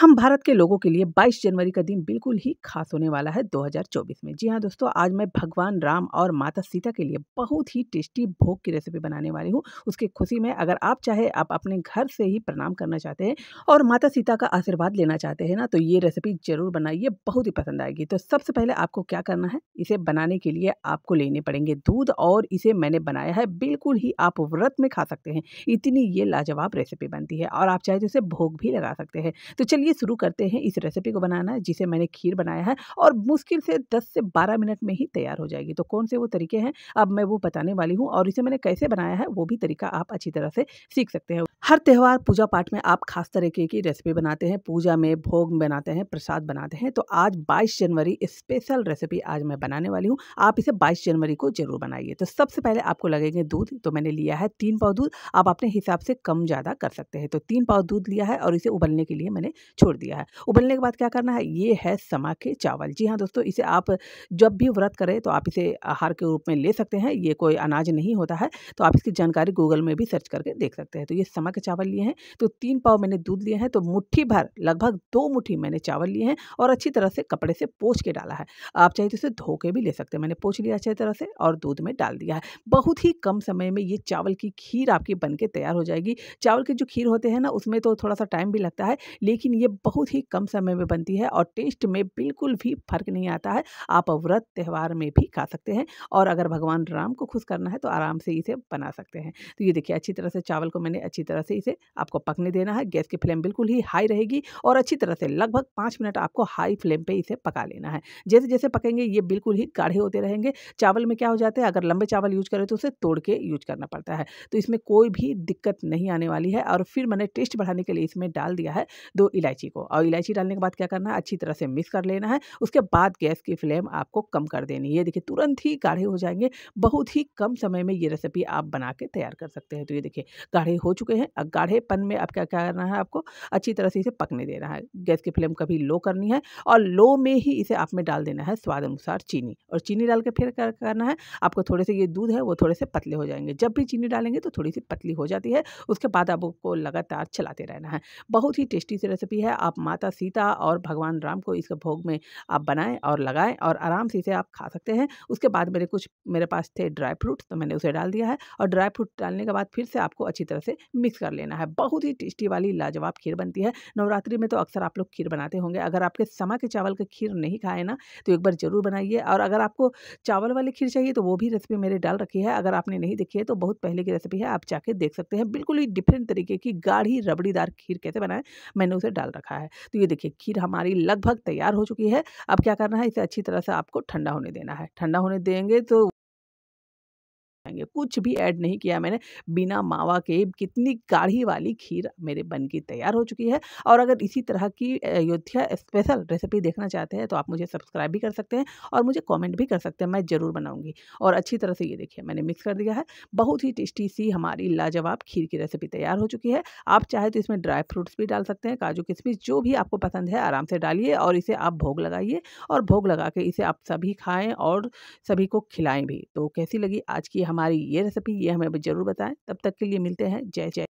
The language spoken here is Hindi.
हम भारत के लोगों के लिए 22 जनवरी का दिन बिल्कुल ही खास होने वाला है 2024 में जी हाँ दोस्तों आज मैं भगवान राम और माता सीता के लिए बहुत ही टेस्टी भोग की रेसिपी बनाने वाली हूँ उसकी खुशी में अगर आप चाहे आप अपने घर से ही प्रणाम करना चाहते हैं और माता सीता का आशीर्वाद लेना चाहते हैं ना तो ये रेसिपी जरूर बनाइए बहुत ही पसंद आएगी तो सबसे पहले आपको क्या करना है इसे बनाने के लिए आपको लेने पड़ेंगे दूध और इसे मैंने बनाया है बिल्कुल ही आप व्रत में खा सकते हैं इतनी ये लाजवाब रेसिपी बनती है और आप चाहे तो इसे भोग भी लगा सकते हैं तो चलिए चलिए शुरू करते हैं इस रेसिपी को बनाना जिसे मैंने खीर बनाया है और मुश्किल से दस से बारह मिनट में ही तैयार हो जाएगी तो कौन से वो तरीके हैं अब मैं वो बताने वाली हूँ और इसे मैंने कैसे बनाया है वो भी तरीका आप अच्छी तरह से सीख सकते हैं हर त्यौहार पूजा पाठ में आप खास तरीके की रेसिपी बनाते हैं पूजा में भोग बनाते हैं प्रसाद बनाते हैं तो आज 22 जनवरी स्पेशल रेसिपी आज मैं बनाने वाली हूँ आप इसे 22 जनवरी को जरूर बनाइए तो सबसे पहले आपको लगेंगे दूध तो मैंने लिया है तीन पाव दूध आप अपने हिसाब से कम ज़्यादा कर सकते हैं तो तीन पाव दूध लिया है और इसे उबलने के लिए मैंने छोड़ दिया है उबलने के बाद क्या करना है ये है समा के चावल जी हाँ दोस्तों इसे आप जब भी व्रत करें तो आप इसे आहार के रूप में ले सकते हैं ये कोई अनाज नहीं होता है तो आप इसकी जानकारी गूगल में भी सर्च करके देख सकते हैं तो ये समा के चावल लिए हैं तो तीन पाव मैंने दूध लिए हैं तो मुट्ठी भर लगभग दो मुट्ठी मैंने चावल लिए हैं और अच्छी तरह से कपड़े से पोछ के डाला है आप चाहे तो इसे धो के भी ले सकते हैं मैंने पोछ लिया अच्छी तरह से और दूध में डाल दिया है बहुत ही कम समय में ये चावल की खीर आपकी बन के तैयार हो जाएगी चावल के जो खीर होते हैं ना उसमें तो थोड़ा सा टाइम भी लगता है लेकिन ये बहुत ही कम समय में बनती है और टेस्ट में बिल्कुल भी फर्क नहीं आता है आप व्रत त्यौहार में भी खा सकते हैं और अगर भगवान राम को खुश करना है तो आराम से इसे बना सकते हैं तो ये देखिए अच्छी तरह से चावल को मैंने अच्छी तरह तरह से इसे आपको पकने देना है गैस की फ्लेम बिल्कुल ही हाई रहेगी और अच्छी तरह से लगभग पाँच मिनट आपको हाई फ्लेम पर इसे पका लेना है जैसे जैसे पकेंगे ये बिल्कुल ही गाढ़े होते रहेंगे चावल में क्या हो जाते हैं अगर लंबे चावल यूज करें तो उसे तोड़ के यूज करना पड़ता है तो इसमें कोई भी दिक्कत नहीं आने वाली है और फिर मैंने टेस्ट बढ़ाने के लिए इसमें डाल दिया है दो इलायची को और इलायची डालने के बाद क्या करना है अच्छी तरह से मिक्स कर लेना है उसके बाद गैस की फ्लेम आपको कम कर देनी है देखिए तुरंत ही गाढ़े हो जाएंगे बहुत ही कम समय में ये रेसिपी आप बना के तैयार कर सकते हैं तो ये देखिए गाढ़े हो चुके हैं और गाढ़ेपन में आप क्या करना है आपको अच्छी तरह से इसे पकने देना है गैस की फ्लेम कभी लो करनी है और लो में ही इसे आप में डाल देना है स्वाद अनुसार चीनी और चीनी डाल के फिर क्या करना है आपको थोड़े से ये दूध है वो थोड़े से पतले हो जाएंगे जब भी चीनी डालेंगे तो थोड़ी सी पतली हो जाती है उसके बाद आपको लगातार चलाते रहना है बहुत ही टेस्टी सी रेसिपी है आप माता सीता और भगवान राम को इसके भोग में आप बनाएं और लगाएं और आराम से इसे आप खा सकते हैं उसके बाद मेरे कुछ मेरे पास थे ड्राई फ्रूट तो मैंने उसे डाल दिया है और ड्राई फ्रूट डालने के बाद फिर से आपको अच्छी तरह से मिक्स कर लेना है बहुत ही टेस्टी वाली लाजवाब खीर बनती है नवरात्रि में तो अक्सर आप लोग खीर बनाते होंगे अगर आपके समा के चावल का खीर नहीं खाए ना तो एक बार ज़रूर बनाइए और अगर आपको चावल वाली खीर चाहिए तो वो भी रेसिपी मेरे डाल रखी है अगर आपने नहीं देखी है तो बहुत पहले की रेसिपी है आप जाके देख सकते हैं बिल्कुल ही डिफरेंट तरीके की गाढ़ी रबड़ीदार खीर कैसे बनाएं मैंने उसे डाल रखा है तो ये देखिए खीर हमारी लगभग तैयार हो चुकी है अब क्या करना है इसे अच्छी तरह से आपको ठंडा होने देना है ठंडा होने देंगे तो जाएंगे कुछ भी ऐड नहीं किया मैंने बिना मावा के कितनी गाढ़ी वाली खीर मेरे बन की तैयार हो चुकी है और अगर इसी तरह की अयोध्या स्पेशल रेसिपी देखना चाहते हैं तो आप मुझे सब्सक्राइब भी कर सकते हैं और मुझे कमेंट भी कर सकते हैं मैं ज़रूर बनाऊंगी और अच्छी तरह से ये देखिए मैंने मिक्स कर दिया है बहुत ही टेस्टी सी हमारी लाजवाब खीर की रेसिपी तैयार हो चुकी है आप चाहे तो इसमें ड्राई फ्रूट्स भी डाल सकते हैं काजू किशमिश जो भी आपको पसंद है आराम से डालिए और इसे आप भोग लगाइए और भोग लगा के इसे आप सभी खाएँ और सभी को खिलाएँ भी तो कैसी लगी आज की हमारी ये रेसिपी ये हमें ज़रूर बताएं तब तक के लिए मिलते हैं जय जय